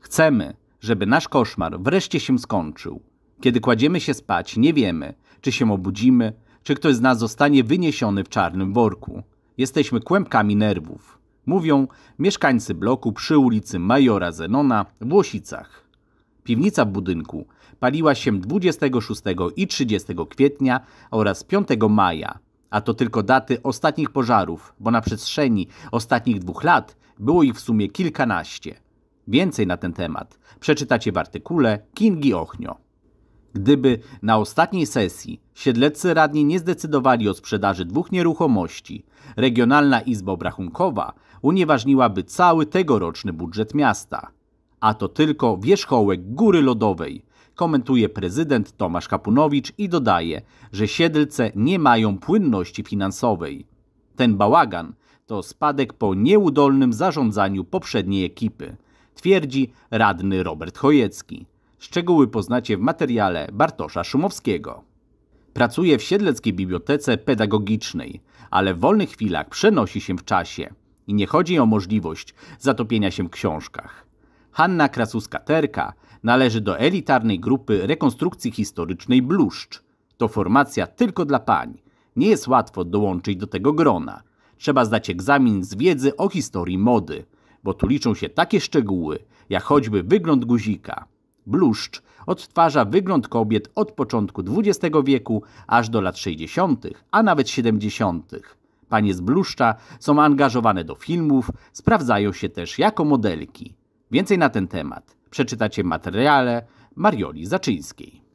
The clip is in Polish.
Chcemy, żeby nasz koszmar wreszcie się skończył. Kiedy kładziemy się spać, nie wiemy, czy się obudzimy, czy ktoś z nas zostanie wyniesiony w czarnym worku. Jesteśmy kłębkami nerwów. Mówią mieszkańcy bloku przy ulicy Majora Zenona w Łosicach. Piwnica w budynku paliła się 26 i 30 kwietnia oraz 5 maja, a to tylko daty ostatnich pożarów, bo na przestrzeni ostatnich dwóch lat było ich w sumie kilkanaście. Więcej na ten temat przeczytacie w artykule Kingi Ochnio. Gdyby na ostatniej sesji siedleccy radni nie zdecydowali o sprzedaży dwóch nieruchomości, Regionalna Izba Obrachunkowa unieważniłaby cały tegoroczny budżet miasta. A to tylko wierzchołek góry lodowej, komentuje prezydent Tomasz Kapunowicz i dodaje, że siedlce nie mają płynności finansowej. Ten bałagan to spadek po nieudolnym zarządzaniu poprzedniej ekipy twierdzi radny Robert Chojecki. Szczegóły poznacie w materiale Bartosza Szumowskiego. Pracuje w Siedleckiej Bibliotece Pedagogicznej, ale w wolnych chwilach przenosi się w czasie i nie chodzi o możliwość zatopienia się w książkach. Hanna Krasuska-Terka należy do elitarnej grupy rekonstrukcji historycznej Bluszcz. To formacja tylko dla pań. Nie jest łatwo dołączyć do tego grona. Trzeba zdać egzamin z wiedzy o historii mody – bo tu liczą się takie szczegóły, jak choćby wygląd guzika. Bluszcz odtwarza wygląd kobiet od początku XX wieku aż do lat 60., a nawet 70. Panie z bluszcza są angażowane do filmów, sprawdzają się też jako modelki. Więcej na ten temat przeczytacie w materiale Marioli Zaczyńskiej.